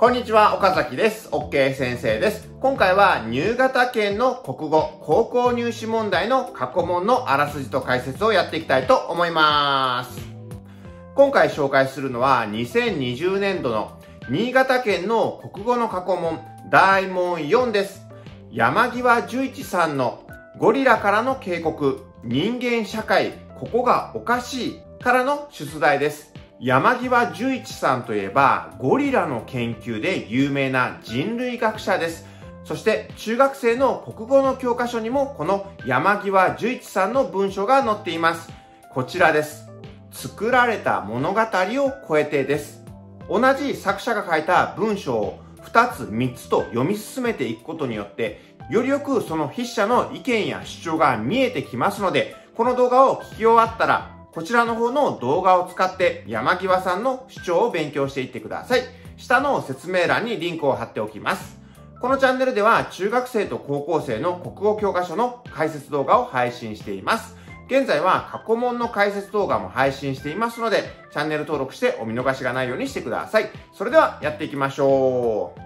こんにちは、岡崎です。OK 先生です。今回は、新潟県の国語、高校入試問題の過去問のあらすじと解説をやっていきたいと思います。今回紹介するのは、2020年度の新潟県の国語の過去問、大問4です。山際十一さんのゴリラからの警告、人間社会、ここがおかしいからの出題です。山際十一さんといえば、ゴリラの研究で有名な人類学者です。そして中学生の国語の教科書にもこの山際十一さんの文章が載っています。こちらです。作られた物語を超えてです。同じ作者が書いた文章を2つ3つと読み進めていくことによって、よりよくその筆者の意見や主張が見えてきますので、この動画を聞き終わったらこちらの方の動画を使って山際さんの主張を勉強していってください。下の説明欄にリンクを貼っておきます。このチャンネルでは中学生と高校生の国語教科書の解説動画を配信しています。現在は過去問の解説動画も配信していますので、チャンネル登録してお見逃しがないようにしてください。それではやっていきましょう。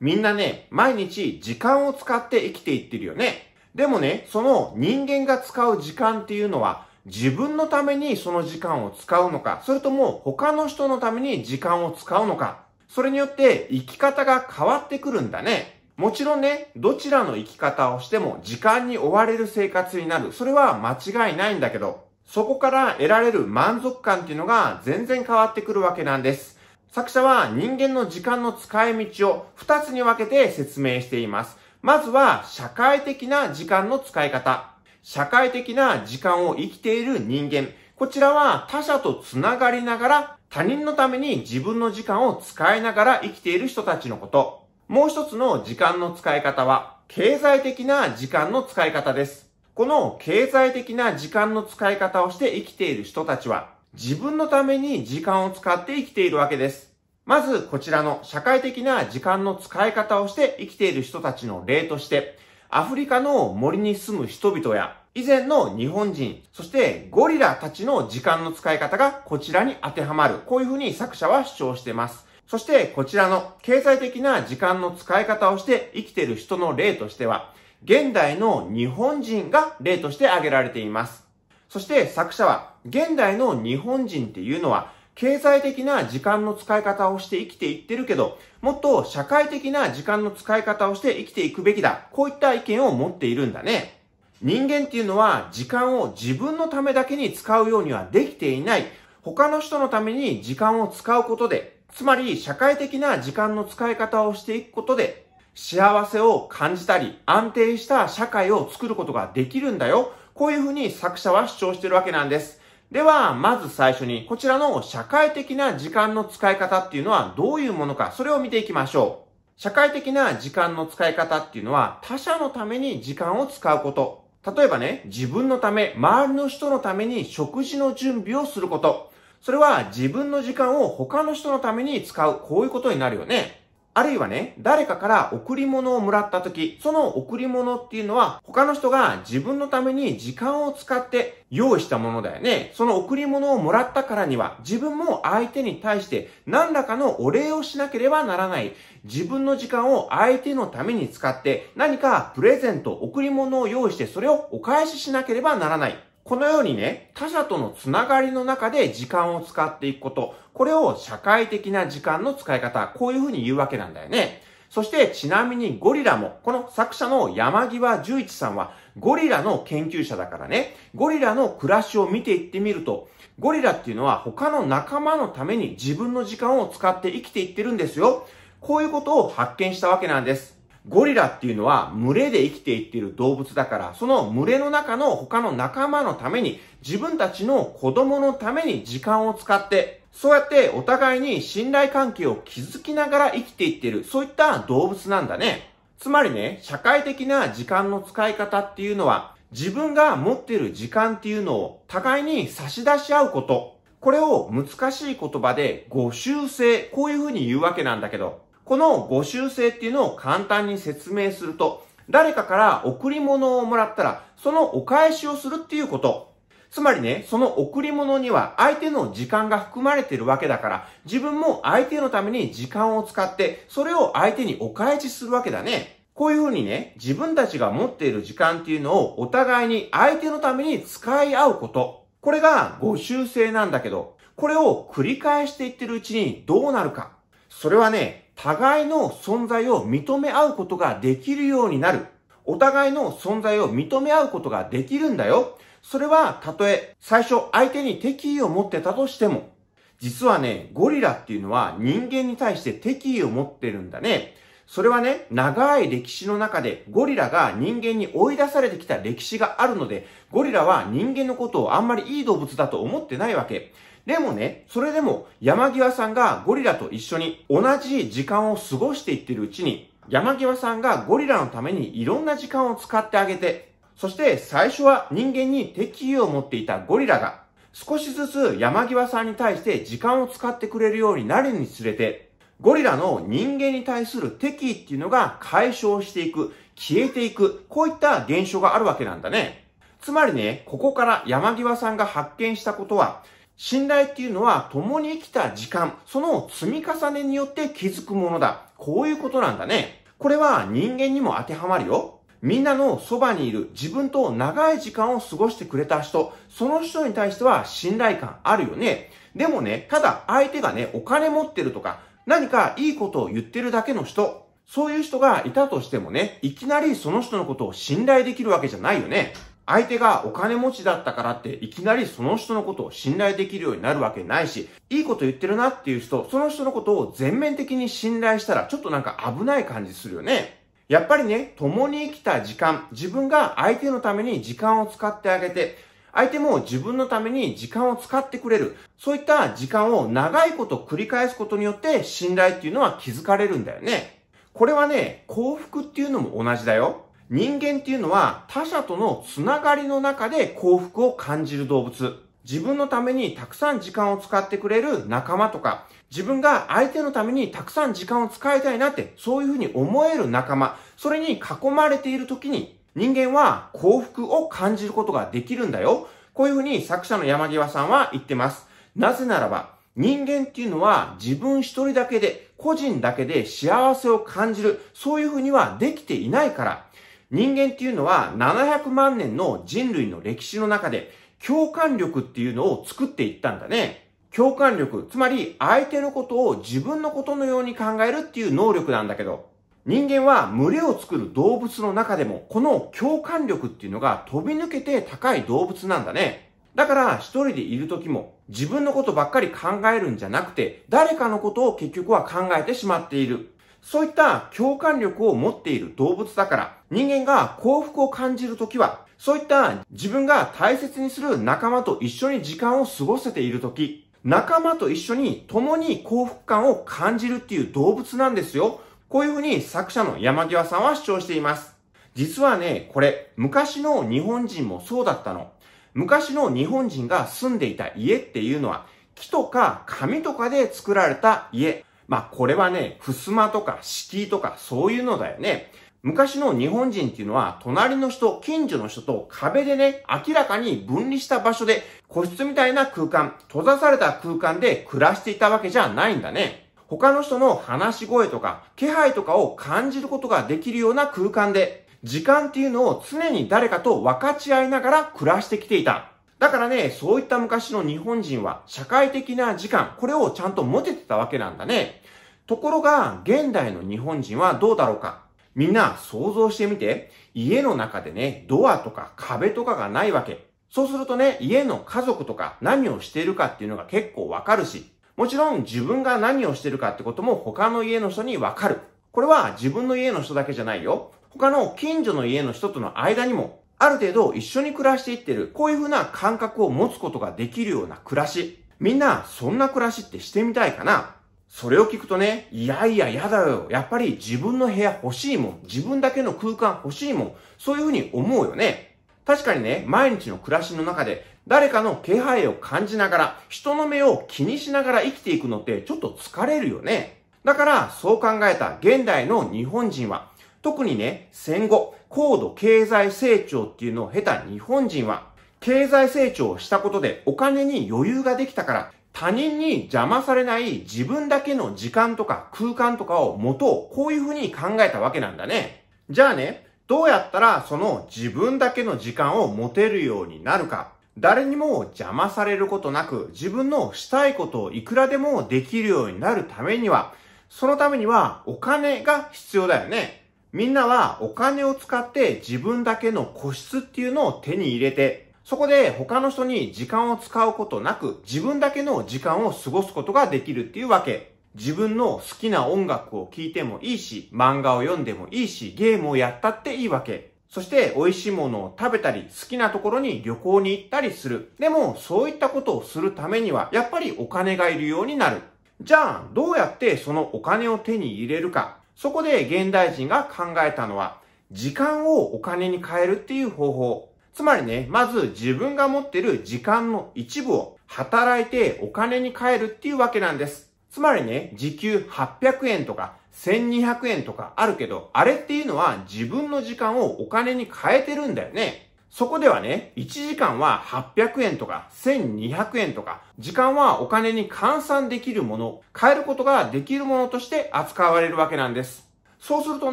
みんなね、毎日時間を使って生きていってるよね。でもね、その人間が使う時間っていうのは自分のためにその時間を使うのか、それとも他の人のために時間を使うのか、それによって生き方が変わってくるんだね。もちろんね、どちらの生き方をしても時間に追われる生活になる。それは間違いないんだけど、そこから得られる満足感っていうのが全然変わってくるわけなんです。作者は人間の時間の使い道を2つに分けて説明しています。まずは社会的な時間の使い方。社会的な時間を生きている人間、こちらは他者と繋がりながら他人のために自分の時間を使いながら生きている人たちのこと。もう一つの時間の使い方は経済的な時間の使い方です。この経済的な時間の使い方をして生きている人たちは自分のために時間を使って生きているわけです。まずこちらの社会的な時間の使い方をして生きている人たちの例としてアフリカの森に住む人々や、以前の日本人、そしてゴリラたちの時間の使い方がこちらに当てはまる。こういうふうに作者は主張しています。そしてこちらの経済的な時間の使い方をして生きている人の例としては、現代の日本人が例として挙げられています。そして作者は、現代の日本人っていうのは、経済的な時間の使い方をして生きていってるけど、もっと社会的な時間の使い方をして生きていくべきだ。こういった意見を持っているんだね。人間っていうのは時間を自分のためだけに使うようにはできていない。他の人のために時間を使うことで、つまり社会的な時間の使い方をしていくことで、幸せを感じたり、安定した社会を作ることができるんだよ。こういうふうに作者は主張してるわけなんです。では、まず最初に、こちらの社会的な時間の使い方っていうのはどういうものか、それを見ていきましょう。社会的な時間の使い方っていうのは、他者のために時間を使うこと。例えばね、自分のため、周りの人のために食事の準備をすること。それは自分の時間を他の人のために使う、こういうことになるよね。あるいはね、誰かから贈り物をもらった時、その贈り物っていうのは、他の人が自分のために時間を使って用意したものだよね。その贈り物をもらったからには、自分も相手に対して何らかのお礼をしなければならない。自分の時間を相手のために使って、何かプレゼント、贈り物を用意して、それをお返ししなければならない。このようにね、他者とのつながりの中で時間を使っていくこと、これを社会的な時間の使い方、こういうふうに言うわけなんだよね。そしてちなみにゴリラも、この作者の山際十一さんはゴリラの研究者だからね、ゴリラの暮らしを見ていってみると、ゴリラっていうのは他の仲間のために自分の時間を使って生きていってるんですよ。こういうことを発見したわけなんです。ゴリラっていうのは群れで生きていっている動物だから、その群れの中の他の仲間のために、自分たちの子供のために時間を使って、そうやってお互いに信頼関係を築きながら生きていっている、そういった動物なんだね。つまりね、社会的な時間の使い方っていうのは、自分が持っている時間っていうのを互いに差し出し合うこと。これを難しい言葉で、ご修正、こういうふうに言うわけなんだけど、このご修正っていうのを簡単に説明すると、誰かから贈り物をもらったら、そのお返しをするっていうこと。つまりね、その贈り物には相手の時間が含まれているわけだから、自分も相手のために時間を使って、それを相手にお返しするわけだね。こういうふうにね、自分たちが持っている時間っていうのをお互いに相手のために使い合うこと。これがご修正なんだけど、これを繰り返していってるうちにどうなるか。それはね、互いの存在を認め合うことができるようになる。お互いの存在を認め合うことができるんだよ。それは、たとえ、最初相手に敵意を持ってたとしても、実はね、ゴリラっていうのは人間に対して敵意を持ってるんだね。それはね、長い歴史の中でゴリラが人間に追い出されてきた歴史があるので、ゴリラは人間のことをあんまりいい動物だと思ってないわけ。でもね、それでも山際さんがゴリラと一緒に同じ時間を過ごしていってるうちに、山際さんがゴリラのためにいろんな時間を使ってあげて、そして最初は人間に敵意を持っていたゴリラが、少しずつ山際さんに対して時間を使ってくれるようになるにつれて、ゴリラの人間に対する敵意っていうのが解消していく、消えていく、こういった現象があるわけなんだね。つまりね、ここから山際さんが発見したことは、信頼っていうのは共に生きた時間、その積み重ねによって気づくものだ。こういうことなんだね。これは人間にも当てはまるよ。みんなのそばにいる自分と長い時間を過ごしてくれた人、その人に対しては信頼感あるよね。でもね、ただ相手がね、お金持ってるとか、何かいいことを言ってるだけの人、そういう人がいたとしてもね、いきなりその人のことを信頼できるわけじゃないよね。相手がお金持ちだったからっていきなりその人のことを信頼できるようになるわけないし、いいこと言ってるなっていう人、その人のことを全面的に信頼したらちょっとなんか危ない感じするよね。やっぱりね、共に生きた時間、自分が相手のために時間を使ってあげて、相手も自分のために時間を使ってくれる。そういった時間を長いこと繰り返すことによって信頼っていうのは築かれるんだよね。これはね、幸福っていうのも同じだよ。人間っていうのは他者とのつながりの中で幸福を感じる動物。自分のためにたくさん時間を使ってくれる仲間とか、自分が相手のためにたくさん時間を使いたいなって、そういうふうに思える仲間、それに囲まれている時に、人間は幸福を感じることができるんだよ。こういうふうに作者の山際さんは言ってます。なぜならば、人間っていうのは自分一人だけで、個人だけで幸せを感じる、そういうふうにはできていないから、人間っていうのは700万年の人類の歴史の中で共感力っていうのを作っていったんだね。共感力、つまり相手のことを自分のことのように考えるっていう能力なんだけど、人間は群れを作る動物の中でも、この共感力っていうのが飛び抜けて高い動物なんだね。だから一人でいる時も自分のことばっかり考えるんじゃなくて、誰かのことを結局は考えてしまっている。そういった共感力を持っている動物だから、人間が幸福を感じるときは、そういった自分が大切にする仲間と一緒に時間を過ごせているとき、仲間と一緒に共に幸福感を感じるっていう動物なんですよ。こういうふうに作者の山際さんは主張しています。実はね、これ、昔の日本人もそうだったの。昔の日本人が住んでいた家っていうのは、木とか紙とかで作られた家。まあこれはね、襖とか敷居とかそういうのだよね。昔の日本人っていうのは、隣の人、近所の人と壁でね、明らかに分離した場所で、個室みたいな空間、閉ざされた空間で暮らしていたわけじゃないんだね。他の人の話し声とか、気配とかを感じることができるような空間で、時間っていうのを常に誰かと分かち合いながら暮らしてきていた。だからね、そういった昔の日本人は社会的な時間、これをちゃんと持ててたわけなんだね。ところが、現代の日本人はどうだろうか。みんな想像してみて、家の中でね、ドアとか壁とかがないわけ。そうするとね、家の家族とか何をしているかっていうのが結構わかるし、もちろん自分が何をしてるかってことも他の家の人にわかる。これは自分の家の人だけじゃないよ。他の近所の家の人との間にもある程度一緒に暮らしていってる、こういう風な感覚を持つことができるような暮らし。みんな、そんな暮らしってしてみたいかなそれを聞くとね、いやいや、やだよ。やっぱり自分の部屋欲しいもん。自分だけの空間欲しいもん。そういう風に思うよね。確かにね、毎日の暮らしの中で、誰かの気配を感じながら、人の目を気にしながら生きていくのってちょっと疲れるよね。だから、そう考えた現代の日本人は、特にね、戦後、高度経済成長っていうのを経た日本人は、経済成長をしたことでお金に余裕ができたから、他人に邪魔されない自分だけの時間とか空間とかを持とう。こういうふうに考えたわけなんだね。じゃあね、どうやったらその自分だけの時間を持てるようになるか。誰にも邪魔されることなく自分のしたいことをいくらでもできるようになるためには、そのためにはお金が必要だよね。みんなはお金を使って自分だけの個室っていうのを手に入れて、そこで他の人に時間を使うことなく自分だけの時間を過ごすことができるっていうわけ。自分の好きな音楽を聴いてもいいし、漫画を読んでもいいし、ゲームをやったっていいわけ。そして美味しいものを食べたり、好きなところに旅行に行ったりする。でも、そういったことをするためには、やっぱりお金がいるようになる。じゃあ、どうやってそのお金を手に入れるか。そこで現代人が考えたのは、時間をお金に変えるっていう方法。つまりね、まず自分が持ってる時間の一部を働いてお金に変えるっていうわけなんです。つまりね、時給800円とか1200円とかあるけど、あれっていうのは自分の時間をお金に変えてるんだよね。そこではね、1時間は800円とか1200円とか、時間はお金に換算できるもの、変えることができるものとして扱われるわけなんです。そうすると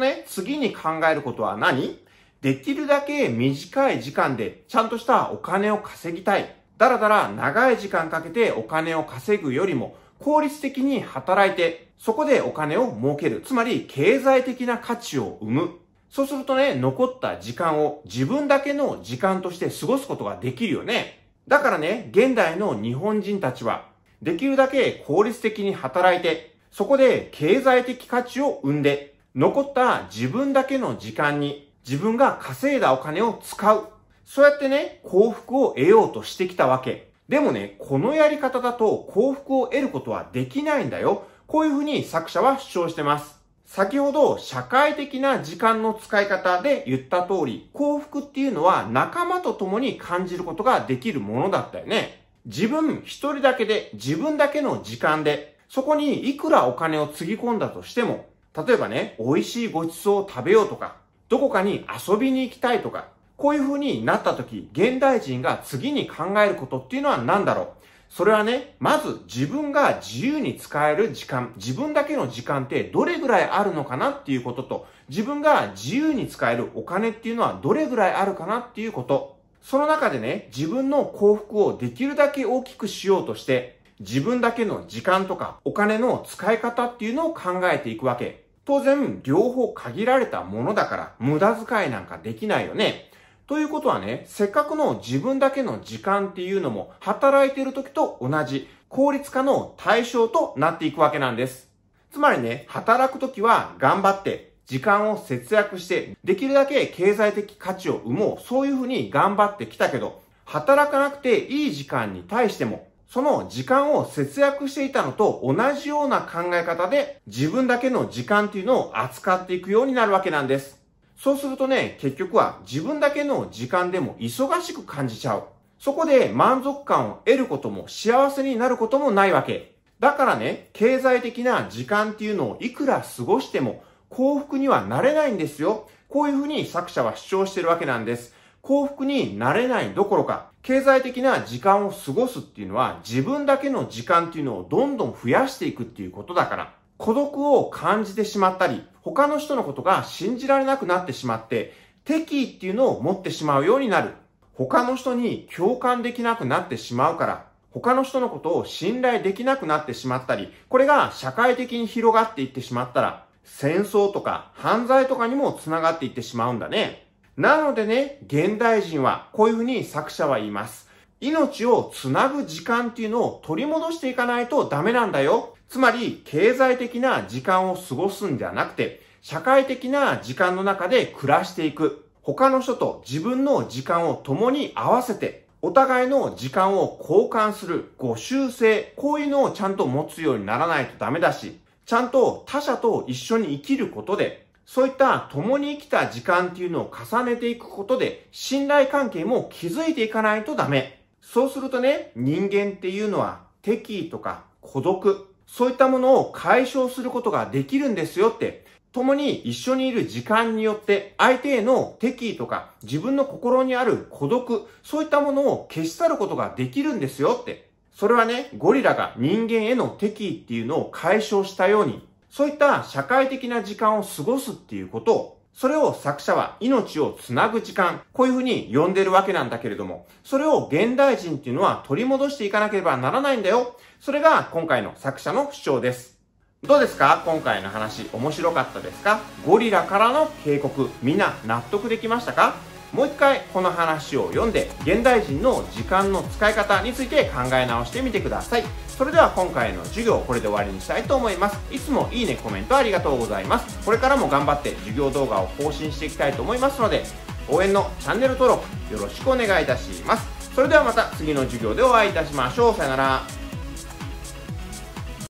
ね、次に考えることは何できるだけ短い時間でちゃんとしたお金を稼ぎたい。だらだら長い時間かけてお金を稼ぐよりも効率的に働いて、そこでお金を儲ける。つまり経済的な価値を生む。そうするとね、残った時間を自分だけの時間として過ごすことができるよね。だからね、現代の日本人たちは、できるだけ効率的に働いて、そこで経済的価値を生んで、残った自分だけの時間に自分が稼いだお金を使う。そうやってね、幸福を得ようとしてきたわけ。でもね、このやり方だと幸福を得ることはできないんだよ。こういうふうに作者は主張してます。先ほど社会的な時間の使い方で言った通り、幸福っていうのは仲間と共に感じることができるものだったよね。自分一人だけで、自分だけの時間で、そこにいくらお金をつぎ込んだとしても、例えばね、美味しいごちそうを食べようとか、どこかに遊びに行きたいとか、こういう風になった時、現代人が次に考えることっていうのは何だろうそれはね、まず自分が自由に使える時間、自分だけの時間ってどれぐらいあるのかなっていうことと、自分が自由に使えるお金っていうのはどれぐらいあるかなっていうこと。その中でね、自分の幸福をできるだけ大きくしようとして、自分だけの時間とかお金の使い方っていうのを考えていくわけ。当然、両方限られたものだから無駄遣いなんかできないよね。ということはね、せっかくの自分だけの時間っていうのも働いている時と同じ効率化の対象となっていくわけなんです。つまりね、働く時は頑張って、時間を節約して、できるだけ経済的価値を生もう、そういうふうに頑張ってきたけど、働かなくていい時間に対しても、その時間を節約していたのと同じような考え方で自分だけの時間っていうのを扱っていくようになるわけなんです。そうするとね、結局は自分だけの時間でも忙しく感じちゃう。そこで満足感を得ることも幸せになることもないわけ。だからね、経済的な時間っていうのをいくら過ごしても幸福にはなれないんですよ。こういうふうに作者は主張してるわけなんです。幸福になれないどころか、経済的な時間を過ごすっていうのは自分だけの時間っていうのをどんどん増やしていくっていうことだから、孤独を感じてしまったり、他の人のことが信じられなくなってしまって、敵意っていうのを持ってしまうようになる。他の人に共感できなくなってしまうから、他の人のことを信頼できなくなってしまったり、これが社会的に広がっていってしまったら、戦争とか犯罪とかにも繋がっていってしまうんだね。なのでね、現代人はこういうふうに作者は言います。命をつなぐ時間っていうのを取り戻していかないとダメなんだよ。つまり、経済的な時間を過ごすんではなくて、社会的な時間の中で暮らしていく。他の人と自分の時間を共に合わせて、お互いの時間を交換する、ご修正、こういうのをちゃんと持つようにならないとダメだし、ちゃんと他者と一緒に生きることで、そういった共に生きた時間っていうのを重ねていくことで、信頼関係も築いていかないとダメ。そうするとね、人間っていうのは敵意とか孤独、そういったものを解消することができるんですよって、共に一緒にいる時間によって相手への敵意とか自分の心にある孤独、そういったものを消し去ることができるんですよって。それはね、ゴリラが人間への敵意っていうのを解消したように、そういった社会的な時間を過ごすっていうことをそれを作者は命をつなぐ時間、こういうふうに呼んでるわけなんだけれども、それを現代人っていうのは取り戻していかなければならないんだよ。それが今回の作者の主張です。どうですか今回の話面白かったですかゴリラからの警告、みんな納得できましたかもう一回この話を読んで、現代人の時間の使い方について考え直してみてください。それでは今回の授業これで終わりにしたいと思います。いつもいいね、コメントありがとうございます。これからも頑張って授業動画を更新していきたいと思いますので、応援のチャンネル登録よろしくお願いいたします。それではまた次の授業でお会いいたしましょう。さよなら。